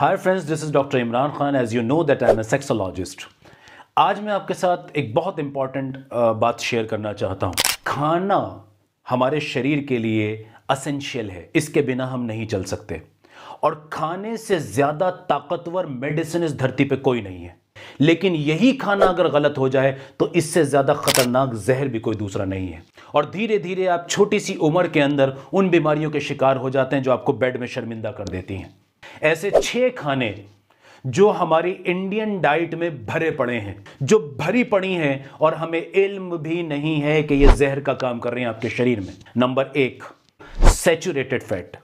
hi friends this is doctor Imran Khan as you know that I am a sexologist आज मैं आपके साथ एक बहुत इम्पॉर्टेंट बात शेयर करना चाहता हूँ खाना हमारे शरीर के लिए असेंशियल है इसके बिना हम नहीं चल सकते और खाने से ज़्यादा ताकतवर मेडिसिन इस धरती पे कोई नहीं है लेकिन यही खाना अगर गलत हो जाए तो इससे ज़्यादा खतरनाक जहर भी कोई दूसरा नहीं है और धीरे धीरे आप छोटी सी उम्र के अंदर उन बीमारियों के शिकार हो जाते हैं जो आपको बेड में शर्मिंदा कर देती हैं ऐसे छह खाने जो हमारी इंडियन डाइट में भरे पड़े हैं जो भरी पड़ी हैं और हमें इल्म भी नहीं है कि ये जहर का काम कर रहे हैं आपके शरीर में नंबर एक सेचुरेटेड फैट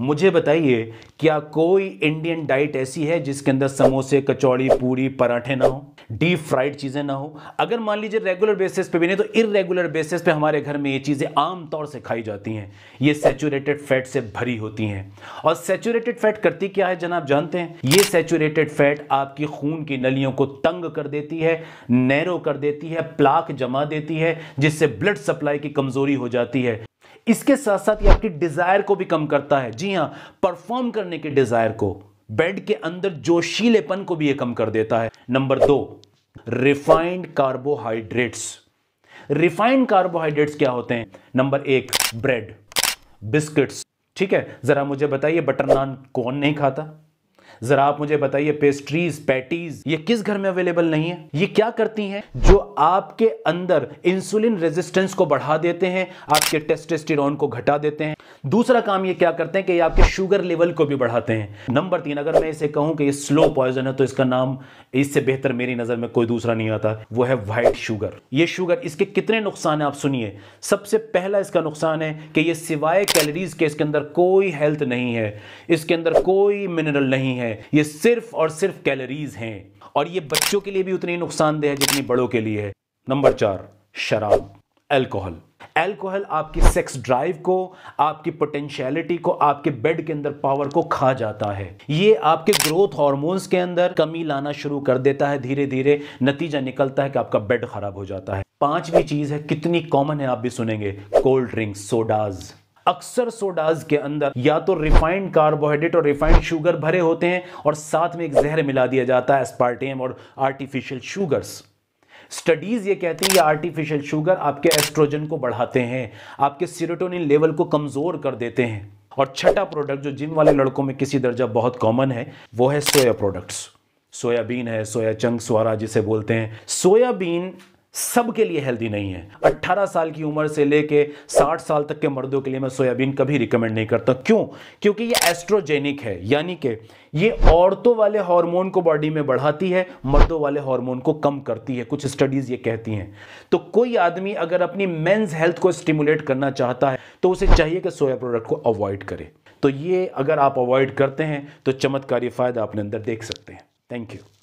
मुझे बताइए क्या कोई इंडियन डाइट ऐसी है जिसके अंदर समोसे कचौड़ी पूरी पराठे ना हो डीप फ्राइड चीज़ें ना हो अगर मान लीजिए रेगुलर बेसिस पे भी नहीं तो इरेगुलर बेसिस पे हमारे घर में ये चीज़ें आमतौर से खाई जाती हैं ये सेचूरेटेड फैट से भरी होती हैं और सेचूरेटेड फैट करती क्या है जनाब जानते हैं ये सेचूरेटेड फैट आपकी खून की नलियों को तंग कर देती है नैरो कर देती है प्लाक जमा देती है जिससे ब्लड सप्लाई की कमज़ोरी हो जाती है इसके साथ साथ ये आपकी डिजायर को भी कम करता है जी हाँ परफॉर्म करने के डिजायर को बेड के अंदर जोशीलेपन को भी ये कम कर देता है नंबर दो रिफाइंड कार्बोहाइड्रेट्स रिफाइंड कार्बोहाइड्रेट्स क्या होते हैं नंबर एक ब्रेड बिस्किट्स ठीक है जरा मुझे बताइए बटर नान कौन नहीं खाता जरा आप मुझे बताइए पेस्ट्रीज पैटीज ये किस घर में अवेलेबल नहीं है ये क्या करती हैं जो आपके अंदर इंसुलिन रेजिस्टेंस को बढ़ा देते हैं आपके टेस्टेस्टिरोन को घटा देते हैं दूसरा काम ये क्या करते हैं कि ये आपके शुगर लेवल को भी बढ़ाते हैं नंबर तीन अगर मैं इसे कहूं कि ये स्लो पॉइजन है तो इसका नाम इससे बेहतर मेरी नजर में कोई दूसरा नहीं आता वो है व्हाइट शुगर ये शुगर इसके कितने नुकसान है आप सुनिए सबसे पहला इसका नुकसान है कि ये सिवाय कैलोरीज के इसके अंदर कोई हेल्थ नहीं है इसके अंदर कोई मिनरल नहीं है है ये सिर्फ और सिर्फ कैलोरीज हैं और ये बच्चों के लिए भी उतनी नुकसानदेह है जितनी बड़ों के लिए है नंबर चार शराब एल्कोहल एल्कोहल आपकी सेक्स ड्राइव को आपकी पोटेंशियलिटी को आपके बेड के अंदर पावर को खा जाता है ये आपके ग्रोथ हॉर्मोन्स के अंदर कमी लाना शुरू कर देता है धीरे धीरे नतीजा निकलता है कि आपका बेड खराब हो जाता है पांचवी चीज है कितनी कॉमन है आप भी सुनेंगे कोल्ड ड्रिंक्स सोडाज़ अक्सर सोडाज के अंदर या तो रिफाइंड कार्बोहाइड्रेट और रिफाइंड शुगर भरे होते हैं और साथ में एक जहर मिला दिया जाता है एस्पार्टेम और आर्टिफिशियल शुगर्स स्टडीज ये कहती है ये आर्टिफिशियल शुगर आपके एस्ट्रोजन को बढ़ाते हैं आपके सीरोटोनिन लेवल को कमजोर कर देते हैं और छठा प्रोडक्ट जो जिम वाले लड़कों में किसी दर्जा बहुत कॉमन है वो है सोया प्रोडक्ट्स सोयाबीन है सोया चंग स्वारा जिसे बोलते हैं सोयाबीन सबके लिए हेल्दी नहीं है 18 साल की उम्र से लेके 60 साल तक के मर्दों के लिए मैं सोयाबीन कभी रिकमेंड नहीं करता क्यों क्योंकि ये एस्ट्रोजेनिक है यानी कि ये औरतों वाले हार्मोन को बॉडी में बढ़ाती है मर्दों वाले हार्मोन को कम करती है कुछ स्टडीज ये कहती हैं तो कोई आदमी अगर अपनी मेन्स हेल्थ को स्टिमुलेट करना चाहता है तो उसे चाहिए कि सोया प्रोडक्ट को अवॉइड करे तो ये अगर आप अवॉइड करते हैं तो चमत्कारी फ़ायदा अपने अंदर देख सकते हैं थैंक यू